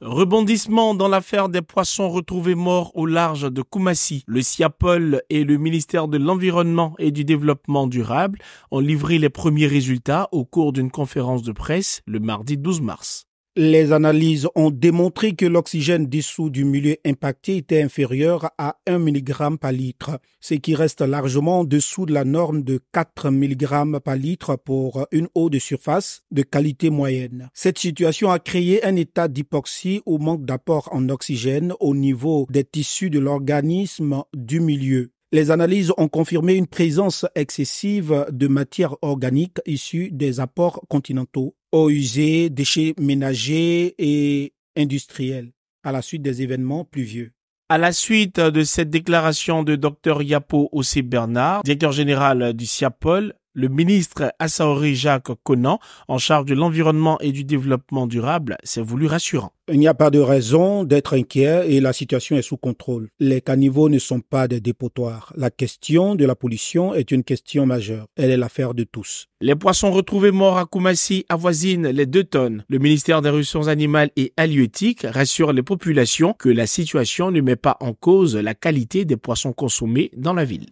Rebondissement dans l'affaire des poissons retrouvés morts au large de Koumassi. Le SIAPOL et le ministère de l'Environnement et du Développement durable ont livré les premiers résultats au cours d'une conférence de presse le mardi 12 mars. Les analyses ont démontré que l'oxygène dissous du milieu impacté était inférieur à 1 mg par litre, ce qui reste largement en dessous de la norme de 4 mg par litre pour une eau de surface de qualité moyenne. Cette situation a créé un état d'hypoxie ou manque d'apport en oxygène au niveau des tissus de l'organisme du milieu. Les analyses ont confirmé une présence excessive de matière organique issue des apports continentaux eaux déchets ménagers et industriels à la suite des événements pluvieux. À la suite de cette déclaration de Dr Yapo Ossé Bernard, directeur général du SIAPOL, le ministre Asaori Jacques Conan, en charge de l'environnement et du développement durable, s'est voulu rassurant. Il n'y a pas de raison d'être inquiet et la situation est sous contrôle. Les caniveaux ne sont pas des dépotoirs. La question de la pollution est une question majeure. Elle est l'affaire de tous. Les poissons retrouvés morts à Koumassi avoisinent les deux tonnes. Le ministère des Ressources animales et halieutiques rassure les populations que la situation ne met pas en cause la qualité des poissons consommés dans la ville.